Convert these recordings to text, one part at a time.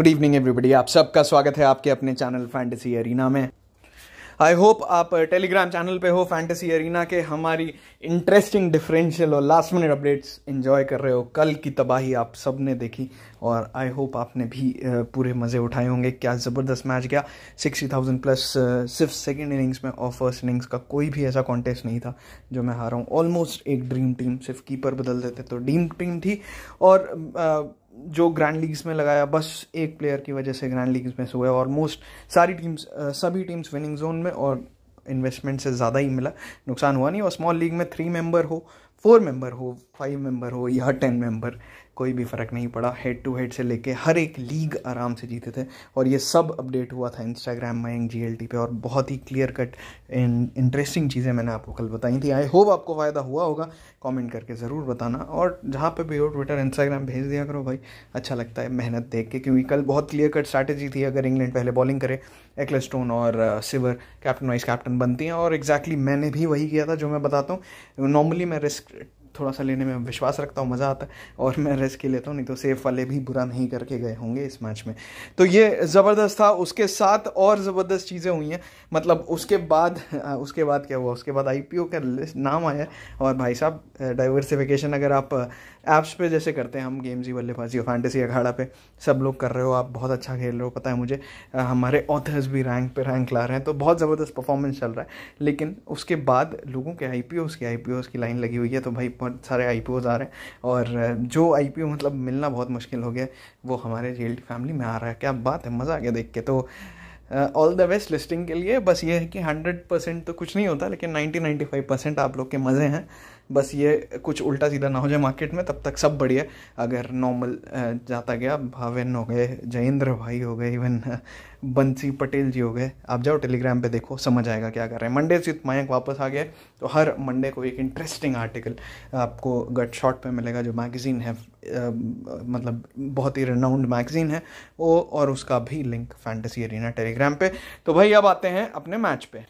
Good evening everybody आप सबका स्वागत है आपके अपने चैनल फैंटेसी अरीना में आई होप आप टेलीग्राम uh, चैनल पे हो फैंटेसी अरीना के हमारी इंटरेस्टिंग डिफरेंशियल और लास्ट मिनट अपडेट्स इंजॉय कर रहे हो कल की तबाही आप सब ने देखी और आई होप आपने भी uh, पूरे मज़े उठाए होंगे क्या ज़बरदस्त मैच गया सिक्सटी थाउजेंड प्लस सिर्फ सेकेंड इनिंग्स में और फर्स्ट इनिंग्स का कोई भी ऐसा कॉन्टेस्ट नहीं था जो मैं हारा हूँ ऑलमोस्ट एक ड्रीम टीम सिर्फ कीपर बदल देते तो ड्रीम टीम थी और uh, जो ग्रैंड लीग्स में लगाया बस एक प्लेयर की वजह से ग्रैंड लीग्स में से हुआ और मोस्ट सारी टीम्स सभी टीम्स विनिंग जोन में और इन्वेस्टमेंट से ज़्यादा ही मिला नुकसान हुआ नहीं और स्मॉल लीग में थ्री मेंबर हो फोर मेंबर हो फाइव मेंबर हो या टेन मेंबर कोई भी फ़र्क नहीं पड़ा हेड टू हेड से लेके हर एक लीग आराम से जीते थे और ये सब अपडेट हुआ था Instagram Mayank G L T पे और बहुत ही क्लियर कट इंटरेस्टिंग चीज़ें मैंने आपको कल बताई थी आई होप आपको फ़ायदा हुआ होगा कॉमेंट करके ज़रूर बताना और जहाँ पर भी हो ट्विटर इंस्टाग्राम भेज दिया करो भाई अच्छा लगता है मेहनत देख के क्योंकि कल बहुत क्लियर कट स्ट्रैटेजी थी अगर इंग्लैंड पहले बॉलिंग करे एक्लेस्टोन और सिवर कैप्टन वाइस कैप्टन बनती हैं और एग्जैक्टली exactly मैंने भी वही किया था जो मैं बताता हूँ नॉर्मली मैं रिस्क थोड़ा सा लेने में विश्वास रखता हूँ मज़ा आता है और मैं रिस्क ही लेता हूँ नहीं तो सेफ वाले भी बुरा नहीं करके गए होंगे इस मैच में तो ये ज़बरदस्त था उसके साथ और ज़बरदस्त चीज़ें हुई हैं मतलब उसके बाद उसके बाद क्या हुआ उसके बाद आई का नाम आया और भाई साहब डाइवर्सिफिकेशन अगर आप ऐप्स पे जैसे करते हैं हम गेम्स ही बल्लेबाजी और फैंटेसी अखाड़ा पे सब लोग कर रहे हो आप बहुत अच्छा खेल रहे हो पता है मुझे हमारे ऑथर्स भी रैंक पे रैंक ला रहे हैं तो बहुत ज़बरदस्त परफॉर्मेंस चल रहा है लेकिन उसके बाद लोगों के आई पी की आई की लाइन लगी हुई है तो भाई बहुत सारे आई पी ओज आ रहे हैं और जो आई पी ओ मतलब मिलना बहुत मुश्किल हो गया वो हमारे रियल फैमिली में आ रहा है क्या बात है मज़ा आ गया देख के तो ऑल द बेस्ट लिस्टिंग के लिए बस ये है कि हंड्रेड परसेंट तो कुछ नहीं होता लेकिन नाइन्टी नाइन्टी फाइव परसेंट आप लोग के मज़े हैं बस ये कुछ उल्टा सीधा ना हो जाए मार्केट में तब तक सब बढ़िया अगर नॉर्मल uh, जाता गया भावेन हो गए जयेंद्र भाई हो गए इवन uh, बंसी पटेल जी हो गए आप जाओ टेलीग्राम पे देखो समझ आएगा क्या कर रहे हैं मंडे से मयंक वापस आ गया तो हर मंडे को एक इंटरेस्टिंग आर्टिकल आपको गट शॉट पर मिलेगा जो मैगज़ीन है मतलब बहुत ही रिनाउंड मैगजीन है वो और उसका भी लिंक फैंटेसी एरिना टेलीग्राम पे तो भाई अब आते हैं अपने मैच पे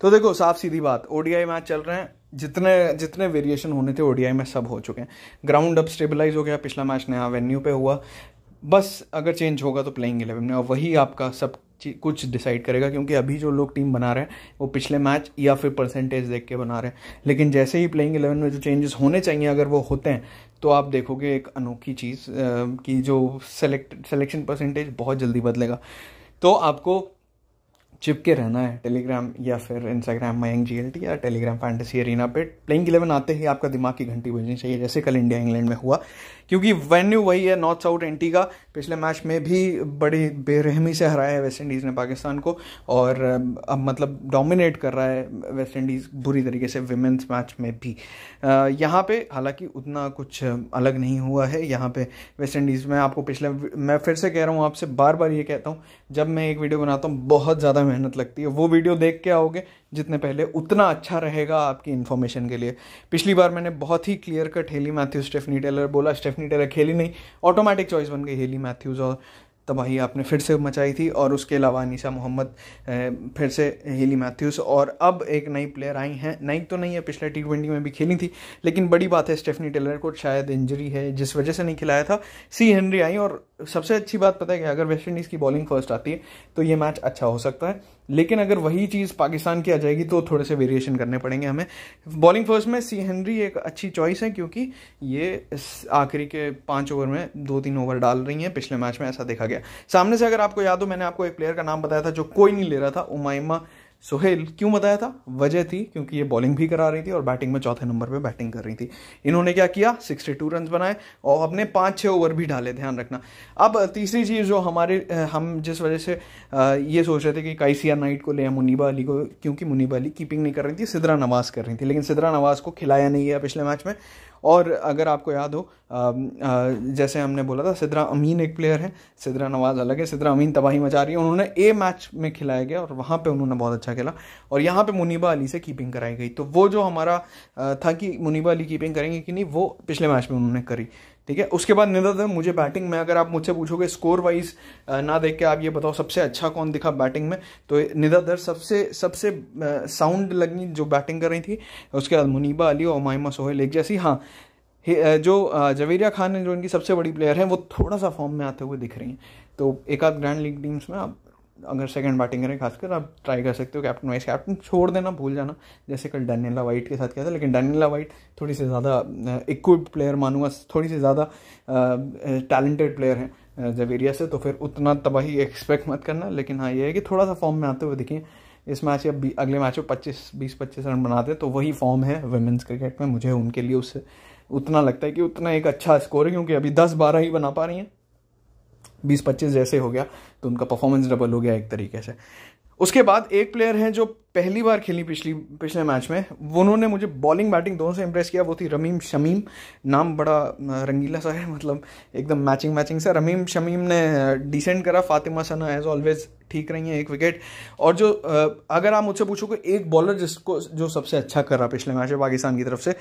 तो देखो साफ सीधी बात ओडीआई मैच चल रहे हैं जितने जितने वेरिएशन होने थे ओडीआई में सब हो चुके हैं ग्राउंड अब स्टेबलाइज हो गया पिछला मैच नया वेन्यू पे हुआ बस अगर चेंज होगा तो प्लेइंग इलेवन में और वही आपका सब कुछ डिसाइड करेगा क्योंकि अभी जो लोग टीम बना रहे हैं वो पिछले मैच या फिर परसेंटेज देख के बना रहे हैं लेकिन जैसे ही प्लेइंग इलेवन में जो चेंजेस होने चाहिए अगर वो होते हैं तो आप देखोगे एक अनोखी चीज़ की जो सेलेक्ट सेलेक्शन परसेंटेज बहुत जल्दी बदलेगा तो आपको चिपके रहना है टेलीग्राम या फिर इंस्टाग्राम माइंग जी एल या टेलीग्राम फैंटेसी एरिना पे प्लेइंग इलेवन आते ही आपका दिमाग की घंटी बजनी चाहिए जैसे कल इंडिया इंग्लैंड में हुआ क्योंकि वेन्यू वही है नॉर्थ साउथ एंटी का पिछले मैच में भी बड़ी बेरहमी से हराया है वेस्ट इंडीज़ ने पाकिस्तान को और अब मतलब डोमिनेट कर रहा है वेस्ट इंडीज़ बुरी तरीके से विमेंस मैच में भी यहाँ पे हालांकि उतना कुछ अलग नहीं हुआ है यहाँ पे वेस्ट इंडीज़ में आपको पिछले मैं फिर से कह रहा हूँ आपसे बार बार ये कहता हूँ जब मैं एक वीडियो बनाता हूँ बहुत ज़्यादा मेहनत लगती है वो वीडियो देख के आओगे जितने पहले उतना अच्छा रहेगा आपकी इन्फॉर्मेशन के लिए पिछली बार मैंने बहुत ही clear cut Hayley Matthews Stephanie Taylor बोला स्टेफनी टेलर खेली नहीं ऑटोमेटिक चॉइस बन गई हेली मैथ्यूज और तबाही आपने फिर से मचाई थी और उसके अलावा निशा मोहम्मद फिर से हेली मैथ्यूस और अब एक नई प्लेयर आई हैं नई तो नहीं है पिछले टी ट्वेंटी में भी खेली थी लेकिन बड़ी बात है स्टेफनी टेलर को शायद इंजरी है जिस वजह से नहीं खिलाया था सी हेनरी आई और सबसे अच्छी बात पता है कि अगर वेस्ट इंडीज़ की बॉलिंग फर्स्ट आती है तो ये मैच अच्छा हो सकता है लेकिन अगर वही चीज़ पाकिस्तान की आ जाएगी तो थोड़े से वेरिएशन करने पड़ेंगे हमें बॉलिंग फर्स्ट में सी हेनरी एक अच्छी चॉइस है क्योंकि ये आखिरी के पाँच ओवर में दो तीन ओवर डाल रही हैं पिछले मैच में ऐसा देखा गया गया सामने से अगर आपको याद हो मैंने आपको एक प्लेयर का नाम बताया था जो कोई नहीं ले रहा था उमाइमा सोहेल क्यों बताया था वजह थी क्योंकि ये बॉलिंग भी करा रही थी और बैटिंग में चौथे नंबर पे बैटिंग कर रही थी इन्होंने क्या किया 62 रन बनाए और अपने पाँच छः ओवर भी डाले ध्यान रखना अब तीसरी चीज़ जो हमारे हम जिस वजह से ये सोच रहे थे कि काइसिया नाइट को ले या मुनीबा अली को क्योंकि मुनीबा अली कीपिंग नहीं कर रही थी सिदरा नवाज़ कर रही थी लेकिन सिदरा नवाज़ को खिलाया नहीं गया पिछले मैच में और अगर आपको याद हो जैसे हमने बोला था सिद्रा अमीन एक प्लेयर है सिद्रा नवाज़ अलग है सिद्रा अमीन तबाही मचा रही है उन्होंने ए मैच में खिलाया गया और वहाँ पे उन्होंने बहुत अच्छा खेला और यहाँ पे मुनीबा अली से कीपिंग कराई गई तो वो जो हमारा था कि मुनीबा अली कीपिंग करेंगे कि नहीं वो पिछले मैच में उन्होंने करी ठीक है उसके बाद निदर मुझे बैटिंग में अगर आप मुझसे पूछोगे स्कोर वाइज ना देख के आप ये बताओ सबसे अच्छा कौन दिखा बैटिंग में तो निदर सबसे सबसे साउंड लगी जो बैटिंग कर रही थी उसके बाद मुनीबा अली और माइमा सोहेल एक जैसी हाँ जो जवेरिया खान है जो इनकी सबसे बड़ी प्लेयर हैं वो थोड़ा सा फॉर्म में आते हुए दिख रही हैं तो एक आध ग्रैंड लीग टीम्स में आप अगर सेकंड बैटिंग करें खासकर आप ट्राई कर सकते हो कैप्टन वाइस कैप्टन छोड़ देना भूल जाना जैसे कल डनिला वाइट के साथ किया था लेकिन डनिला वाइट थोड़ी सी ज़्यादा इक्विप्ड प्लेयर मानूंगा थोड़ी सी ज़्यादा टैलेंटेड प्लेयर हैं जवेरिया से तो फिर उतना तबाही एक्सपेक्ट मत करना लेकिन हाँ ये है कि थोड़ा सा फॉर्म में आते हुए दिखें इस मैच या अगले मैच में पच्चीस बीस पच्चीस रन बनाते तो वही फॉर्म है वेमेंस क्रिकेट में मुझे उनके लिए उससे उतना लगता है कि उतना एक अच्छा स्कोर है क्योंकि अभी दस बारह ही बना पा रही हैं बीस पच्चीस जैसे हो गया तो उनका परफॉर्मेंस डबल हो गया एक तरीके से उसके बाद एक प्लेयर हैं जो पहली बार खेली पिछली पिछले मैच में उन्होंने मुझे बॉलिंग बैटिंग दोनों से इम्प्रेस किया वो थी रमीम शमीम नाम बड़ा रंगीला सा है मतलब एकदम मैचिंग मैचिंग सा रमीम शमीम ने डिसेंड करा फातिमा सना एज ऑलवेज ठीक रही हैं एक विकेट और जो अगर आप मुझसे पूछो कि एक बॉलर जिसको जो सबसे अच्छा कर रहा पिछले मैच में पाकिस्तान की तरफ से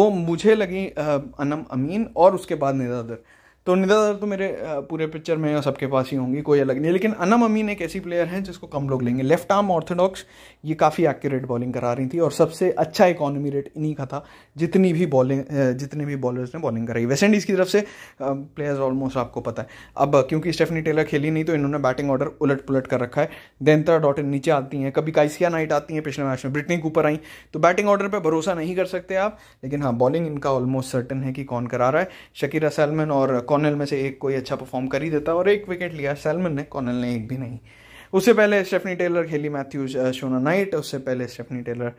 वो मुझे लगी अनम अमीन और उसके बाद निजादर तो निदा तो मेरे पूरे पिक्चर में सबके पास ही होंगी कोई अलग नहीं लेकिन अनम अमीन एक ऐसी प्लेयर हैं जिसको कम लोग लेंगे लेफ्ट आर्म ऑर्थोडॉक्स ये काफ़ी एक्यूरेट बॉलिंग करा रही थी और सबसे अच्छा इकोनॉमी रेट इन्हीं का था जितनी भी बॉलिंग जितने भी बॉलर्स ने बॉलिंग कराई वेस्ट इंडीज़ की तरफ से प्लेयर्स ऑलमोस्ट आपको पता है अब क्योंकि स्टेफनी टेलर खेली नहीं तो इन्होंने बैटिंग ऑर्डर उलट पुलट कर रखा है देंतरा इन नीचे आती हैं कभी काइसिया नाइट आती हैं पिछले मैच में ब्रिटनी ऊपर आई तो बैटिंग ऑर्डर पर भरोसा नहीं कर सकते आप लेकिन हाँ बॉलिंग इनका ऑलमोस्ट सर्टन है कि कौन करा रहा है शकीर सलमन और कौन कॉर्नल में से एक कोई अच्छा परफॉर्म कर ही देता और एक विकेट लिया सेलमन ने कॉर्नल ने एक भी नहीं उससे पहले स्टेफनी टेलर खेली मैथ्यूज शोना नाइट उससे पहले स्टेफनी टेलर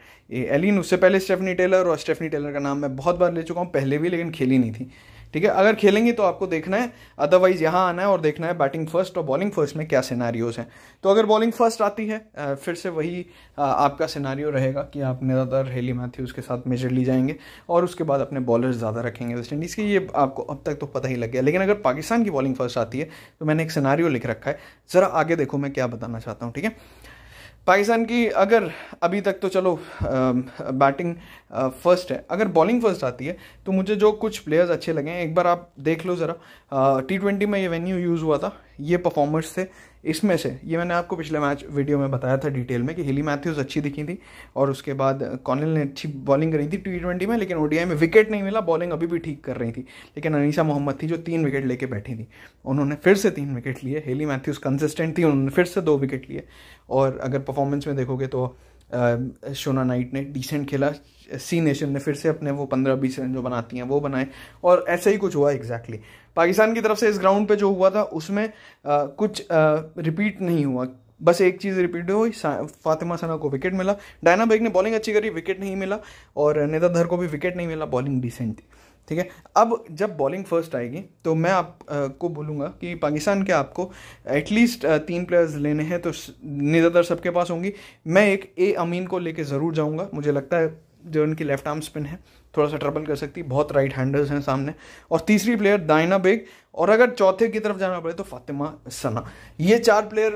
एलिन उससे पहले स्टेफनी टेलर और स्टेफनी टेलर का नाम मैं बहुत बार ले चुका हूँ पहले भी लेकिन खेली नहीं थी ठीक है अगर खेलेंगे तो आपको देखना है अदरवाइज यहाँ आना है और देखना है बैटिंग फर्स्ट और बॉलिंग फर्स्ट में क्या सिनारियोज हैं तो अगर बॉलिंग फर्स्ट आती है फिर से वही आपका सिनारियो रहेगा कि आप ज़्यादातर हेली मैथ्यूज़ के साथ मेजर ली जाएंगे और उसके बाद अपने बॉलर ज़्यादा रखेंगे वेस्ट इंडीज़ के ये आपको अब तक तो पता ही लग गया लेकिन अगर पाकिस्तान की बॉलिंग फर्स्ट आती है तो मैंने एक सिनारियो लिख रखा है ज़रा आगे देखो मैं क्या बताना चाहता हूँ ठीक है पाकिस्तान की अगर अभी तक तो चलो बैटिंग फर्स्ट है अगर बॉलिंग फर्स्ट आती है तो मुझे जो कुछ प्लेयर्स अच्छे लगे हैं एक बार आप देख लो ज़रा टी ट्वेंटी में ये वेन्यू यूज़ हुआ था ये परफॉर्मेंस थे इसमें से ये मैंने आपको पिछले मैच वीडियो में बताया था डिटेल में कि हिली मैथ्यूज़ अच्छी दिखी थी और उसके बाद कॉनल uh, ने अच्छी बॉलिंग करी थी टी ट्वेंटी में लेकिन ओडीआई में विकेट नहीं मिला बॉलिंग अभी भी ठीक कर रही थी लेकिन अनीसा मोहम्मद थी जो तीन विकेट लेके बैठी थी उन्होंने फिर से तीन विकेट लिए हेली मैथ्यूज़ कंसिस्टेंट थी उन्होंने फिर से दो विकेट लिए और अगर परफॉर्मेंस में देखोगे तो शोना नाइट ने डिसेंट खेला सी नेशन ने फिर से अपने वो पंद्रह बीस रन जो बनाती हैं वो बनाए और ऐसा ही कुछ हुआ एग्जैक्टली exactly. पाकिस्तान की तरफ से इस ग्राउंड पे जो हुआ था उसमें आ, कुछ रिपीट नहीं हुआ बस एक चीज़ रिपीट हुई फातिमा सना को विकेट मिला डायना बेग ने बॉलिंग अच्छी करी विकेट नहीं मिला और धर को भी विकेट नहीं मिला बॉलिंग डिसेंट थी ठीक है अब जब बॉलिंग फर्स्ट आएगी तो मैं आपको बोलूँगा कि पाकिस्तान के आपको एटलीस्ट तीन प्लेयर्स लेने हैं तो ज़्यादातर सबके पास होंगी मैं एक ए अमीन को लेके ज़रूर जाऊँगा मुझे लगता है जो उनकी लेफ्ट आर्म स्पिन है थोड़ा सा ट्रबल कर सकती है बहुत राइट हैंडर्स हैं सामने और तीसरी प्लेयर दाइना बेग और अगर चौथे की तरफ जाना पड़े तो फातिमा सना ये चार प्लेयर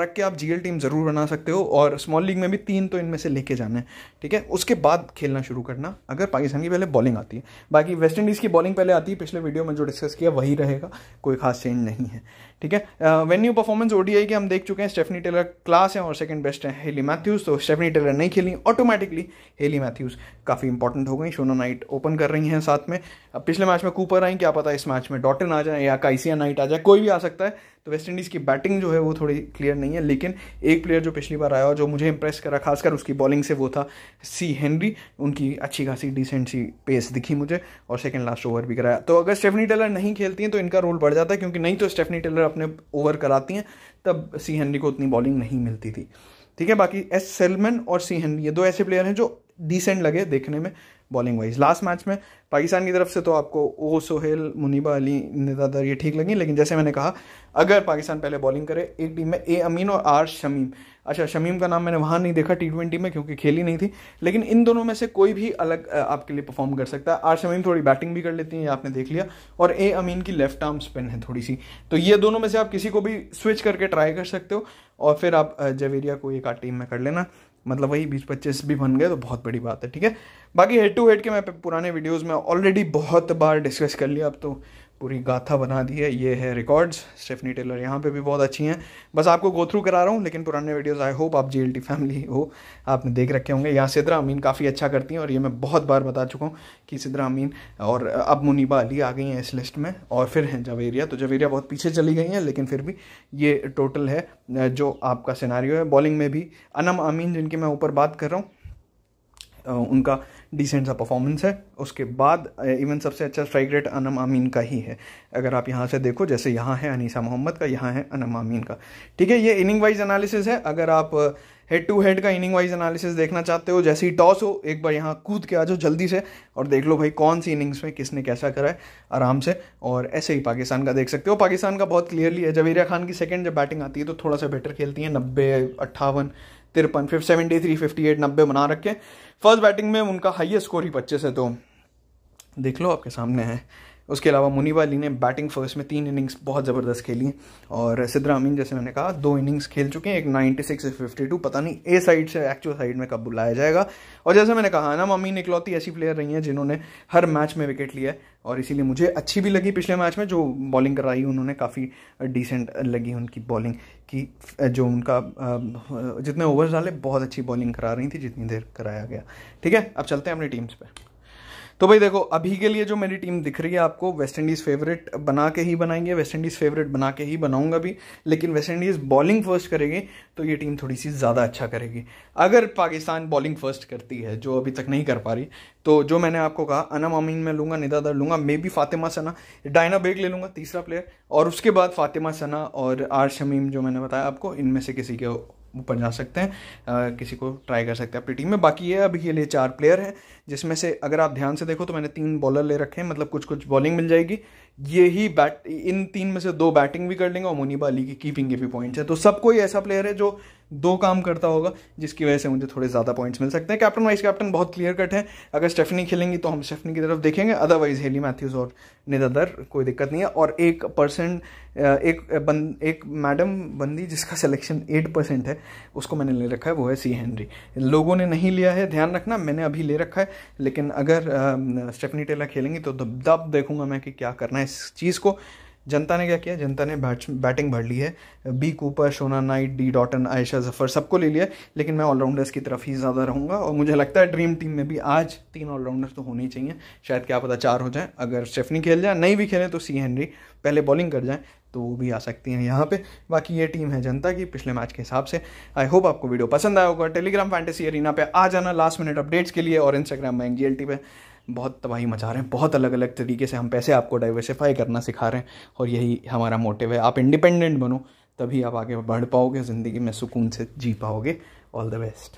रख के आप जीएल टीम ज़रूर बना सकते हो और स्मॉल लीग में भी तीन तो इनमें से लेके जाना है ठीक है उसके बाद खेलना शुरू करना अगर पाकिस्तान की पहले बॉलिंग आती है बाकी वेस्ट इंडीज़ की बॉलिंग पहले आती है पिछले वीडियो में जो डिस्कस किया वही रहेगा कोई खास चेंज नहीं है ठीक है वेन्यू परफॉर्मेंस ओडीआई के हम देख चुके हैं स्टेफनी टेलर क्लास है और सेकंड बेस्ट है हेली मैथ्यूज़ तो स्टेफनी टेलर नहीं खेली ऑटोमेटिकली हेली मैथ्यूज़ काफ़ी इंपॉर्टेंट हो गई शोना नाइट ओपन कर रही हैं साथ में अब पिछले मैच में कूपर आई क्या पता इस मैच में डॉटन आ जाए या काइसिया नाइट आ जाए कोई भी आ सकता है तो वेस्ट इंडीज़ की बैटिंग जो है वो थोड़ी क्लियर नहीं है लेकिन एक प्लेयर जो पिछली बार आया और जो मुझे इंप्रेस करा खासकर उसकी बॉलिंग से वो था सी हेनरी उनकी अच्छी खासी डिसेंट सी पेस दिखी मुझे और सेकेंड लास्ट ओवर भी कराया तो अगर स्टेफनी टेलर नहीं खेलती हैं तो इनका रोल बढ़ जाता है क्योंकि नहीं तो स्टेफनी टेलर अपने ओवर कराती हैं तब सी हेनरी को उतनी बॉलिंग नहीं मिलती थी ठीक है बाकी एस सेलमन और सी हेनरी ये दो ऐसे प्लेयर हैं जो डिसेंट लगे देखने में बॉलिंग वाइज लास्ट मैच में पाकिस्तान की तरफ से तो आपको ओ सोहेल मुनीबा अली निदादर ये ठीक लगी लेकिन जैसे मैंने कहा अगर पाकिस्तान पहले बॉलिंग करे एक टीम में ए अमीन और आर शमीम अच्छा शमीम का नाम मैंने वहाँ नहीं देखा टी ट्वेंटी में क्योंकि खेली नहीं थी लेकिन इन दोनों में से कोई भी अलग आपके लिए परफॉर्म कर सकता है आर शमीम थोड़ी बैटिंग भी कर लेती हैं आपने देख लिया और ए अमीन की लेफ्ट आर्म स्पिन है थोड़ी सी तो ये दोनों में से आप किसी को भी स्विच करके ट्राई कर सकते हो और फिर आप जवेरिया को एक आठ टीम में कर लेना मतलब वही बीस पच्चीस भी बन गए तो बहुत बड़ी बात है ठीक है बाकी हेड टू हेड के मैं पुराने वीडियोज़ में ऑलरेडी बहुत बार डिस्कस कर लिया अब तो पूरी गाथा बना दी है ये है रिकॉर्ड्स स्टेफनी टेलर यहाँ पे भी बहुत अच्छी हैं बस आपको गो थ्रू करा रहा हूँ लेकिन पुराने वीडियोस आई होप आप जी फैमिली हो आपने देख रखे होंगे यहाँ सिद्रा अमीन काफ़ी अच्छा करती हैं और ये मैं बहुत बार बता चुका हूँ कि सिद्रा अमीन और अब मुनीबा अली आ गई हैं इस लिस्ट में और फिर हैं जवेरिया तो जवेरिया बहुत पीछे चली गई हैं लेकिन फिर भी ये टोटल है जो आपका सिनारी है बॉलिंग में भी अनम अमीन जिनकी मैं ऊपर बात कर रहा हूँ उनका डिसेंट सा परफॉर्मेंस है उसके बाद इवन सबसे अच्छा स्ट्राइक रेट अनम आमीन का ही है अगर आप यहाँ से देखो जैसे यहाँ है अनीसा मोहम्मद का यहाँ है अनम आमीन का ठीक है ये इनिंग वाइज एनालिसिस है अगर आप हेड टू हेड का इनिंग वाइज एनालिसिस देखना चाहते हो जैसे ही टॉस हो एक बार यहाँ कूद के आ जाओ जल्दी से और देख लो भाई कौन सी इनिंग्स में किसने कैसा करा है आराम से और ऐसे ही पाकिस्तान का देख सकते हो पाकिस्तान का बहुत क्लियरली है जवेरिया खान की सेकेंड जब बैटिंग आती है तो थोड़ा सा बेटर खेलती है नब्बे अट्ठावन तिरपन fifty seventy three fifty eight नब्बे बना रखे फर्स्ट बैटिंग में उनका हाइएस्ट स्कोर ही पच्चीस है तो देख लो आपके सामने है उसके अलावा मुनीब अली ने बैटिंग फर्स्ट में तीन इनिंग्स बहुत ज़बरदस्त खेली और सिद्धरामीन जैसे मैंने कहा दो इनिंग्स खेल चुके हैं एक 96 फिफ्टी टू पता नहीं ए साइड से एक्चुअल साइड में कब बुलाया जाएगा और जैसे मैंने कहा ना मम्मी इकलौती ऐसी प्लेयर रही हैं जिन्होंने हर मैच में विकेट लिया है और इसीलिए मुझे अच्छी भी लगी पिछले मैच में जो बॉलिंग कराई उन्होंने काफ़ी डिसेंट लगी उनकी बॉलिंग की जो उनका जितने ओवर्स डाले बहुत अच्छी बॉलिंग करा रही थी जितनी देर कराया गया ठीक है अब चलते हैं अपनी टीम्स पर तो भाई देखो अभी के लिए जो मेरी टीम दिख रही है आपको वेस्ट इंडीज़ फेवरेट बना के ही बनाएंगे वेस्ट इंडीज़ फेवरेट बना के ही बनाऊंगा भी लेकिन वेस्ट इंडीज़ बॉलिंग फर्स्ट करेगी तो ये टीम थोड़ी सी ज़्यादा अच्छा करेगी अगर पाकिस्तान बॉलिंग फर्स्ट करती है जो अभी तक नहीं कर पा रही तो जो मैंने आपको कहा अनम अमीन मैं लूँगा निदा दर लूँगा मे बी फातिमा सना डायना बेग ले लूँगा तीसरा प्लेयर और उसके बाद फातिमा सना और आर शमीम जो मैंने बताया आपको इनमें से किसी के ऊपर जा सकते हैं आ, किसी को ट्राई कर सकते हैं अपनी टीम में बाकी ये अभी के लिए चार प्लेयर हैं जिसमें से अगर आप ध्यान से देखो तो मैंने तीन बॉलर ले रखे हैं मतलब कुछ कुछ बॉलिंग मिल जाएगी यही बैट इन तीन में से दो बैटिंग भी कर लेंगे और मुनीबा अली की कीपिंग के भी पॉइंट्स है तो सब कोई ऐसा प्लेयर है जो दो काम करता होगा जिसकी वजह से मुझे थोड़े ज़्यादा पॉइंट्स मिल सकते हैं कैप्टन वाइस कैप्टन बहुत क्लियर कट है अगर स्टेफनी खेलेंगी तो हम स्टेफनी की तरफ देखेंगे अदरवाइज हेली मैथ्यूज और निदर कोई दिक्कत नहीं है और एक परसेंट एक बन, एक मैडम बंदी जिसका सिलेक्शन एट परसेंट है उसको मैंने ले रखा है वो है सी हेनरी लोगों ने नहीं लिया है ध्यान रखना मैंने अभी ले रखा है लेकिन अगर स्टेफनी टेला खेलेंगी तो दब दब देखूंगा मैं कि क्या करना है इस चीज़ को जनता ने क्या किया जनता ने बैट बैटिंग भर ली है B Cooper Shona Knight D Dottin Ayesha Zafar सबको ले लिया लेकिन मैं ऑलराउंडर्स की तरफ ही ज़्यादा रहूँगा और मुझे लगता है ड्रीम टीम में भी आज तीन ऑलराउंडर्स तो होने ही चाहिए शायद क्या पता चार हो जाए अगर स्टेफनी खेल जाए नहीं भी खेलें तो सी हेनरी पहले बॉलिंग कर जाएँ तो वो भी आ सकती हैं यहाँ पे बाकी ये टीम है जनता की पिछले मैच के हिसाब से आई होप आपको वीडियो पसंद आया होगा टेलीग्राम फैंटेसी एरिना पे आ जाना लास्ट मिनट अपडेट्स के लिए और इंस्टाग्राम में एन पे बहुत तबाही मचा रहे हैं बहुत अलग अलग तरीके से हम पैसे आपको डाइवर्सिफाई करना सिखा रहे हैं और यही हमारा मोटिव है आप इंडिपेंडेंट बनो तभी आप आगे बढ़ पाओगे ज़िंदगी में सुकून से जी पाओगे ऑल द बेस्ट